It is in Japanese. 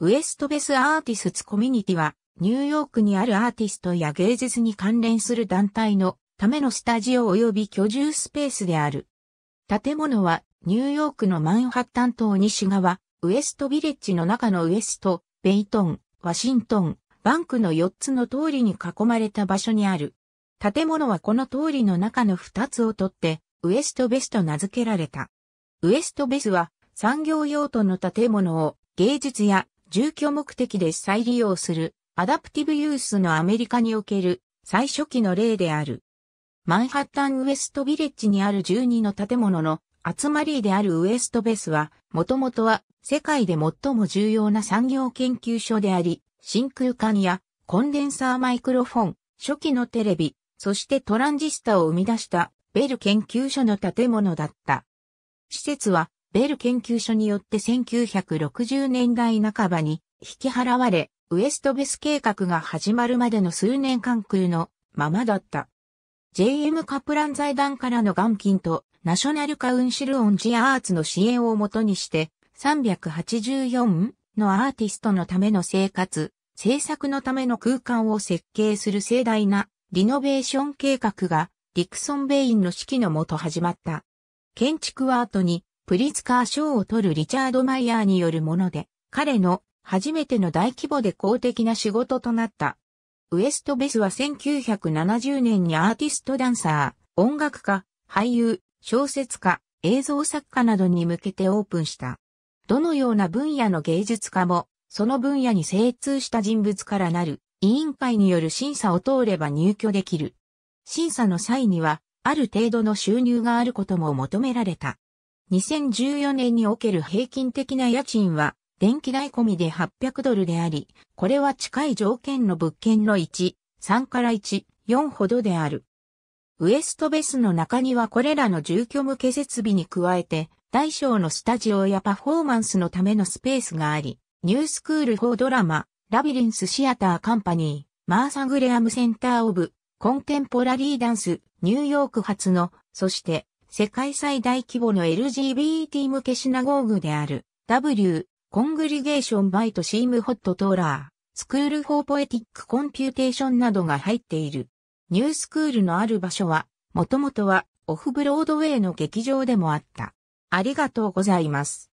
ウエストベスアーティスツコミュニティは、ニューヨークにあるアーティストや芸術に関連する団体のためのスタジオ及び居住スペースである。建物は、ニューヨークのマンハッタン島西側、ウエストビレッジの中のウエスト、ベイトン、ワシントン、バンクの4つの通りに囲まれた場所にある。建物はこの通りの中の2つをとって、ウエストベスと名付けられた。ウエストベスは産業用途の建物を芸術や住居目的で再利用するアダプティブユースのアメリカにおける最初期の例である。マンハッタンウエストビレッジにある12の建物の集まりであるウエストベスは、もともとは世界で最も重要な産業研究所であり、真空管やコンデンサーマイクロフォン、初期のテレビ、そしてトランジスタを生み出したベル研究所の建物だった。施設はベル研究所によって1960年代半ばに引き払われ、ウエストベス計画が始まるまでの数年間空のままだった。JM カプラン財団からの元金とナショナルカウンシルオンジアーツの支援をもとにして、384のアーティストのための生活、制作のための空間を設計する盛大なリノベーション計画がディクソン・ベインの指揮のもと始まった。建築は後にプリツカー賞を取るリチャード・マイヤーによるもので、彼の初めての大規模で公的な仕事となった。ウエストベスは1970年にアーティストダンサー、音楽家、俳優、小説家、映像作家などに向けてオープンした。どのような分野の芸術家も、その分野に精通した人物からなる委員会による審査を通れば入居できる。審査の際には、ある程度の収入があることも求められた。2014年における平均的な家賃は、電気代込みで800ドルであり、これは近い条件の物件の1、3から1、4ほどである。ウエストベスの中にはこれらの住居向け設備に加えて、大小のスタジオやパフォーマンスのためのスペースがあり、ニュースクール4ドラマ、ラビリンスシアターカンパニー、マーサ・グレアムセンター・オブ、コンテンポラリーダンス、ニューヨーク発の、そして、世界最大規模の LGBT 向けシナゴーグである W、コングリゲーションバイトシームホットトーラー、スクールフォーポエティックコンピューテーションなどが入っている。ニュースクールのある場所は、もともとはオフブロードウェイの劇場でもあった。ありがとうございます。